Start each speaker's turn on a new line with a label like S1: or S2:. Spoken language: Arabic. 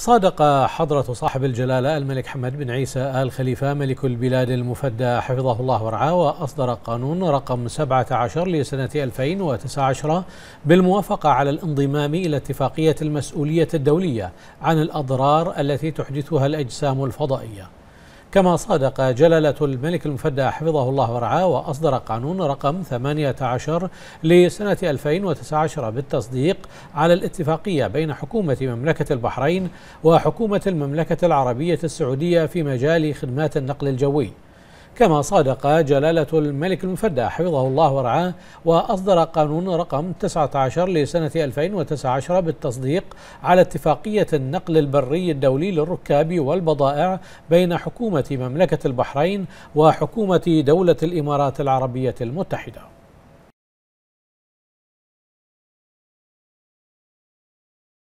S1: صادق حضرة صاحب الجلالة الملك حمد بن عيسى آل خليفة ملك البلاد المفدى حفظه الله ورعاه وأصدر قانون رقم 17 لسنة 2019 بالموافقة على الانضمام إلى اتفاقية المسؤولية الدولية عن الأضرار التي تحدثها الأجسام الفضائية كما صادق جلالة الملك المفدى حفظه الله ورعاه وأصدر قانون رقم 18 لسنة 2019 بالتصديق على الاتفاقية بين حكومة مملكة البحرين وحكومة المملكة العربية السعودية في مجال خدمات النقل الجوي كما صادق جلالة الملك المفدى حفظه الله ورعاه وأصدر قانون رقم 19 لسنة 2019 بالتصديق على اتفاقية النقل البري الدولي للركاب والبضائع بين حكومة مملكة البحرين وحكومة دولة الإمارات العربية المتحدة